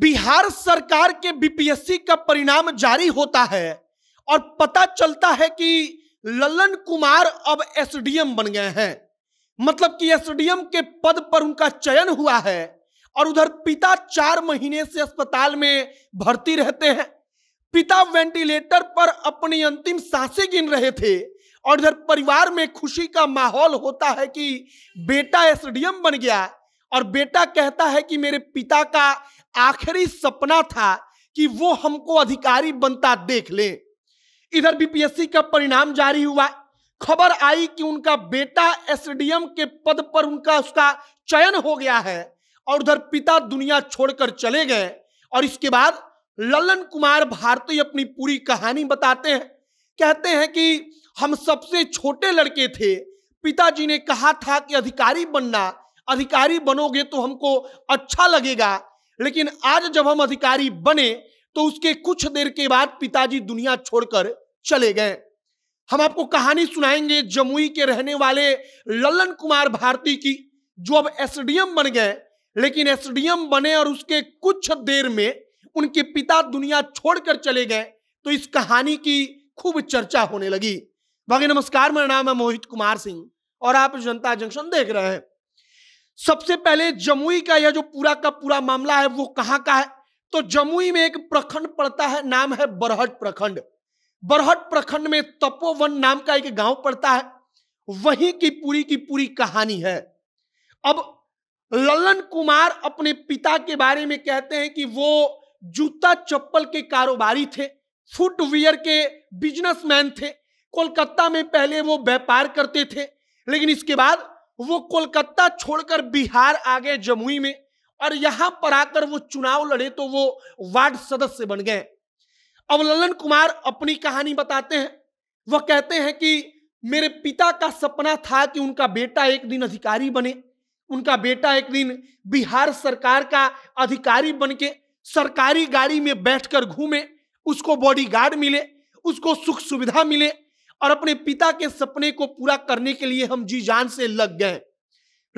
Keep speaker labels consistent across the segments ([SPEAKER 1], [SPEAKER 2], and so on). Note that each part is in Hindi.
[SPEAKER 1] बिहार सरकार के बीपीएससी का परिणाम जारी होता है और पता चलता है कि ललन कुमार अब एसडीएम बन गए हैं मतलब कि एसडीएम के पद पर उनका चयन हुआ है और उधर पिता चार महीने से अस्पताल में भर्ती रहते हैं पिता वेंटिलेटर पर अपनी अंतिम सांसें गिन रहे थे और इधर परिवार में खुशी का माहौल होता है कि बेटा एसडीएम बन गया और बेटा कहता है कि मेरे पिता का आखिरी सपना था कि वो हमको अधिकारी बनता देख ले इधर बीपीएससी का परिणाम जारी हुआ खबर आई कि उनका बेटा एसडीएम के पद पर उनका उसका चयन हो गया है और उधर पिता दुनिया छोड़कर चले गए और इसके बाद ललन कुमार भारती अपनी पूरी कहानी बताते हैं कहते हैं कि हम सबसे छोटे लड़के थे पिताजी ने कहा था कि अधिकारी बनना अधिकारी बनोगे तो हमको अच्छा लगेगा लेकिन आज जब हम अधिकारी बने तो उसके कुछ देर के बाद पिताजी दुनिया छोड़कर चले गए हम आपको कहानी सुनाएंगे जमुई के रहने वाले ललन कुमार भारती की जो अब एसडीएम बन गए लेकिन एसडीएम बने और उसके कुछ देर में उनके पिता दुनिया छोड़कर चले गए तो इस कहानी की खूब चर्चा होने लगी बाकी नमस्कार मेरा नाम है मोहित कुमार सिंह और आप जनता जंक्शन देख रहे हैं सबसे पहले जमुई का यह जो पूरा का पूरा मामला है वो कहाँ का है तो जमुई में एक प्रखंड पड़ता है नाम है बरहट प्रखंड बरहट प्रखंड में तपोवन नाम का एक गांव पड़ता है वहीं की पूरी की पूरी कहानी है अब ललन कुमार अपने पिता के बारे में कहते हैं कि वो जूता चप्पल के कारोबारी थे फुटवियर के बिजनेसमैन थे कोलकाता में पहले वो व्यापार करते थे लेकिन इसके बाद वो कोलकाता छोड़कर बिहार आ गए जमुई में और यहां पर आकर वो चुनाव लड़े तो वो वार्ड सदस्य बन गए अब ललन कुमार अपनी कहानी बताते हैं वह कहते हैं कि मेरे पिता का सपना था कि उनका बेटा एक दिन अधिकारी बने उनका बेटा एक दिन बिहार सरकार का अधिकारी बन के सरकारी गाड़ी में बैठकर घूमे उसको बॉडीगार्ड मिले उसको सुख सुविधा मिले और अपने पिता के सपने को पूरा करने के लिए हम जी जान से लग गए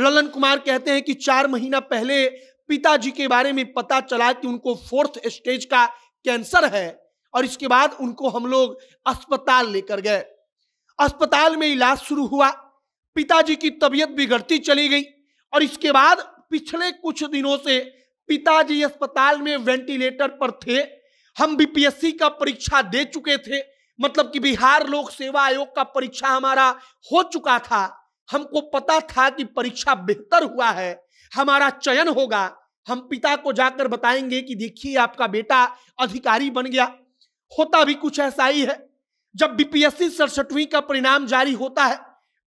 [SPEAKER 1] ललन कुमार कहते हैं कि चार महीना पहले पिताजी के बारे में पता चला कि उनको फोर्थ स्टेज का कैंसर है और इसके बाद उनको हम लोग अस्पताल लेकर गए अस्पताल में इलाज शुरू हुआ पिताजी की तबीयत बिगड़ती चली गई और इसके बाद पिछले कुछ दिनों से पिताजी अस्पताल में वेंटिलेटर पर थे हम बीपीएससी का परीक्षा दे चुके थे मतलब कि बिहार लोक सेवा आयोग का परीक्षा हमारा हो चुका था हमको पता था कि परीक्षा बेहतर हुआ है हमारा चयन होगा हम पिता को जाकर बताएंगे कि देखिए आपका बेटा अधिकारी बन गया होता भी कुछ ऐसा ही है जब बीपीएससी सड़सठवीं का परिणाम जारी होता है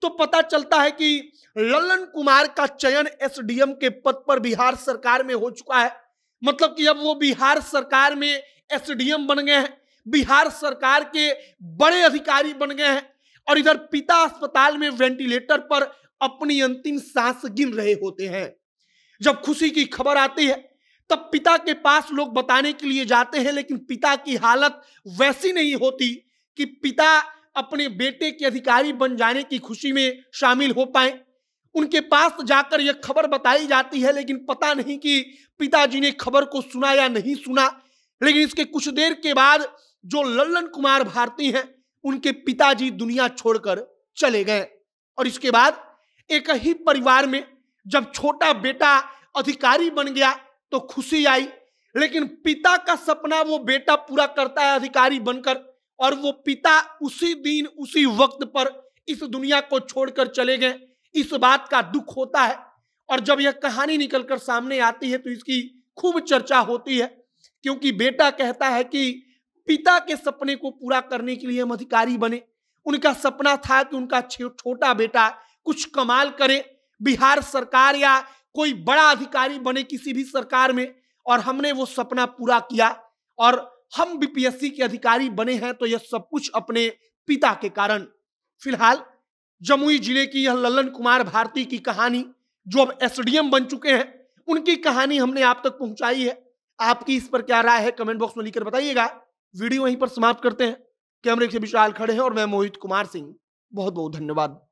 [SPEAKER 1] तो पता चलता है कि ललन कुमार का चयन एसडीएम के पद पर बिहार सरकार में हो चुका है मतलब कि अब वो बिहार सरकार में एसडीएम बन गए हैं बिहार सरकार के बड़े अधिकारी बन गए हैं और इधर पिता अस्पताल में वेंटिलेटर पर अपनी अंतिम सांस गिन रहे होते हैं जब खुशी की खबर आती है तब पिता के पास लोग बताने के लिए जाते हैं लेकिन पिता की हालत वैसी नहीं होती कि पिता अपने बेटे के अधिकारी बन जाने की खुशी में शामिल हो पाए उनके पास जाकर यह खबर बताई जाती है लेकिन पता नहीं कि पिताजी ने खबर को सुना या नहीं सुना लेकिन इसके कुछ देर के बाद जो लल्लन कुमार भारती हैं उनके पिताजी दुनिया छोड़कर चले गए और इसके बाद एक ही परिवार में जब छोटा बेटा अधिकारी बन गया तो खुशी आई लेकिन पिता का सपना वो बेटा पूरा करता है अधिकारी बनकर और वो पिता उसी दिन उसी वक्त पर इस दुनिया को छोड़कर चले गए इस बात का दुख होता है और जब यह कहानी निकलकर सामने आती है तो इसकी खूब चर्चा होती है क्योंकि बेटा कहता है कि पिता के सपने को पूरा करने के लिए हम अधिकारी बने उनका सपना था कि उनका छोटा बेटा कुछ कमाल करे बिहार सरकार या कोई बड़ा अधिकारी बने किसी भी सरकार में और हमने वो सपना पूरा किया और हम बीपीएससी के अधिकारी बने हैं तो यह सब कुछ अपने पिता के कारण फिलहाल जमुई जिले की यह ललन कुमार भारती की कहानी जो अब एसडीएम बन चुके हैं उनकी कहानी हमने आप तक पहुंचाई है आपकी इस पर क्या राय है कमेंट बॉक्स में लिखकर बताइएगा वीडियो यहीं पर समाप्त करते हैं कैमरे से विशाल खड़े हैं और मैं मोहित कुमार सिंह बहुत बहुत धन्यवाद